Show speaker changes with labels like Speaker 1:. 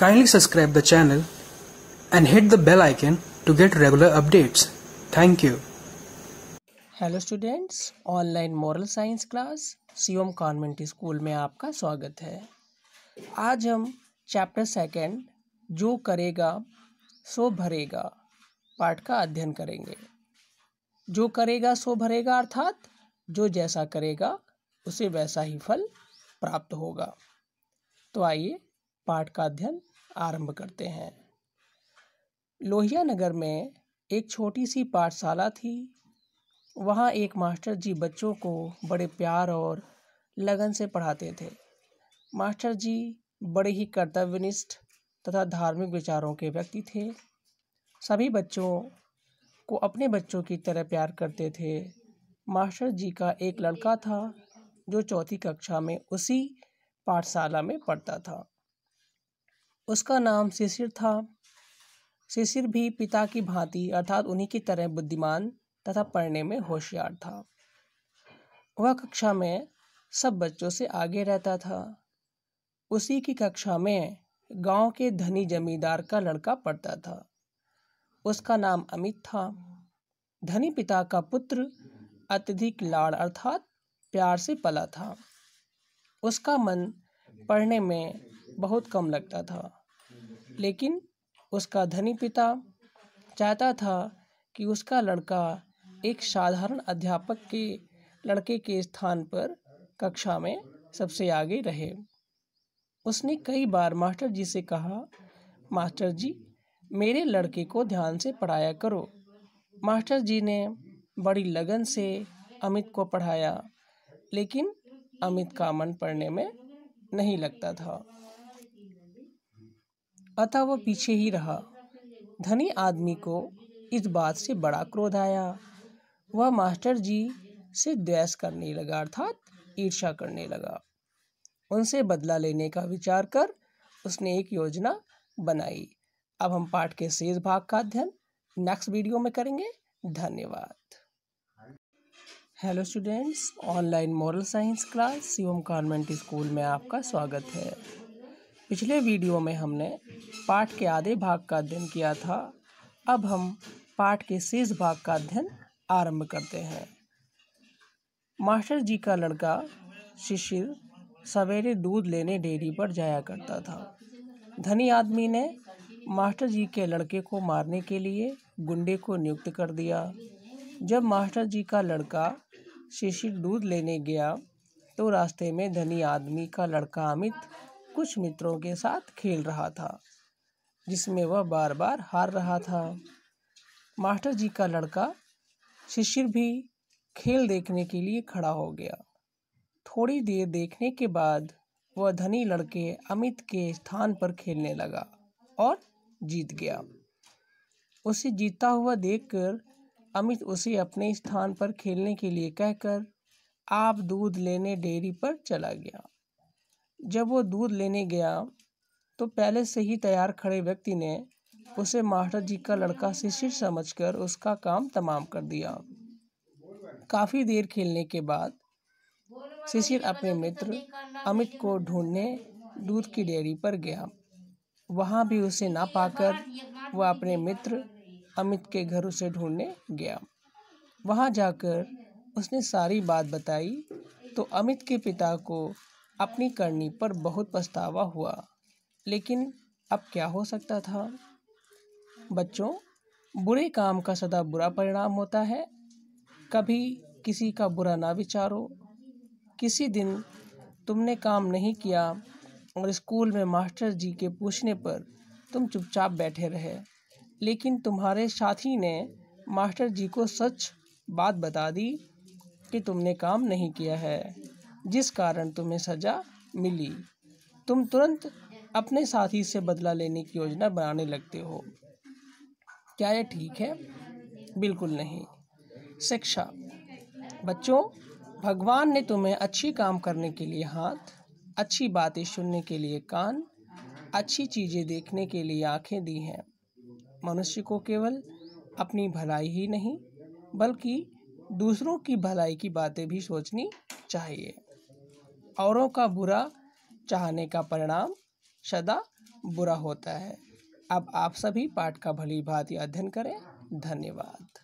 Speaker 1: Kindly subscribe the channel and hit the bell icon to get regular updates. Thank you. Hello students, online moral science class, सीओम Convent School में आपका स्वागत है आज हम chapter second जो करेगा सो भरेगा पाठ का अध्ययन करेंगे जो करेगा सो भरेगा अर्थात जो जैसा करेगा उसे वैसा ही फल प्राप्त होगा तो आइए पाठ का अध्ययन आरंभ करते हैं लोहिया नगर में एक छोटी सी पाठशाला थी वहाँ एक मास्टर जी बच्चों को बड़े प्यार और लगन से पढ़ाते थे मास्टर जी बड़े ही कर्तव्यनिष्ठ तथा धार्मिक विचारों के व्यक्ति थे सभी बच्चों को अपने बच्चों की तरह प्यार करते थे मास्टर जी का एक लड़का था जो चौथी कक्षा में उसी पाठशाला में पढ़ता था उसका नाम शिशिर था शिशिर भी पिता की भांति अर्थात उन्हीं की तरह बुद्धिमान तथा पढ़ने में होशियार था वह कक्षा में सब बच्चों से आगे रहता था उसी की कक्षा में गांव के धनी जमींदार का लड़का पढ़ता था उसका नाम अमित था धनी पिता का पुत्र अत्यधिक लाड़ अर्थात प्यार से पला था उसका मन पढ़ने में बहुत कम लगता था लेकिन उसका धनी पिता चाहता था कि उसका लड़का एक साधारण अध्यापक के लड़के के स्थान पर कक्षा में सबसे आगे रहे उसने कई बार मास्टर जी से कहा मास्टर जी मेरे लड़के को ध्यान से पढ़ाया करो मास्टर जी ने बड़ी लगन से अमित को पढ़ाया लेकिन अमित का मन पढ़ने में नहीं लगता था अतः वह पीछे ही रहा धनी आदमी को इस बात से बड़ा क्रोध आया वह मास्टर जी से द्वेष करने लगा अर्थात ईर्षा करने लगा उनसे बदला लेने का विचार कर उसने एक योजना बनाई अब हम पाठ के शेष भाग का अध्ययन नेक्स्ट वीडियो में करेंगे धन्यवाद hello students online moral science class Shivam convent school में आपका स्वागत है पिछले वीडियो में हमने पाठ के आधे भाग का अध्ययन किया था अब हम पाठ के शेष भाग का अध्ययन आरंभ करते हैं मास्टर जी का लड़का शिशिर सवेरे दूध लेने डेयरी पर जाया करता था धनी आदमी ने मास्टर जी के लड़के को मारने के लिए गुंडे को नियुक्त कर दिया जब मास्टर जी का लड़का शिशिर दूध लेने गया तो रास्ते में धनी आदमी का लड़का अमित कुछ मित्रों के साथ खेल रहा था जिसमें वह बार बार हार रहा था मास्टर जी का लड़का शिशिर भी खेल देखने के लिए खड़ा हो गया थोड़ी देर देखने के बाद वह धनी लड़के अमित के स्थान पर खेलने लगा और जीत गया उसे जीता हुआ देखकर अमित उसे अपने स्थान पर खेलने के लिए कहकर आप दूध लेने डेयरी पर चला गया जब वो दूध लेने गया तो पहले से ही तैयार खड़े व्यक्ति ने उसे मास्टर जी का लड़का शिष्य समझकर उसका काम तमाम कर दिया काफ़ी देर खेलने के बाद शिशिर अपने मित्र अमित को ढूंढने दूध की डेयरी पर गया वहाँ भी उसे ना पाकर वह अपने मित्र अमित के घर उसे ढूंढने गया वहाँ जाकर उसने सारी बात बताई तो अमित के पिता को अपनी करनी पर बहुत पछतावा हुआ लेकिन अब क्या हो सकता था बच्चों बुरे काम का सदा बुरा परिणाम होता है कभी किसी का बुरा ना विचारो किसी दिन तुमने काम नहीं किया और स्कूल में मास्टर जी के पूछने पर तुम चुपचाप बैठे रहे लेकिन तुम्हारे साथी ने मास्टर जी को सच बात बता दी कि तुमने काम नहीं किया है जिस कारण तुम्हें सजा मिली तुम तुरंत अपने साथी से बदला लेने की योजना बनाने लगते हो क्या यह ठीक है बिल्कुल नहीं शिक्षा बच्चों भगवान ने तुम्हें अच्छी काम करने के लिए हाथ अच्छी बातें सुनने के लिए कान अच्छी चीज़ें देखने के लिए आंखें दी हैं मनुष्य को केवल अपनी भलाई ही नहीं बल्कि दूसरों की भलाई की बातें भी सोचनी चाहिए औरों का बुरा चाहने का परिणाम सदा बुरा होता है अब आप सभी पाठ का भली भांति अध्ययन करें धन्यवाद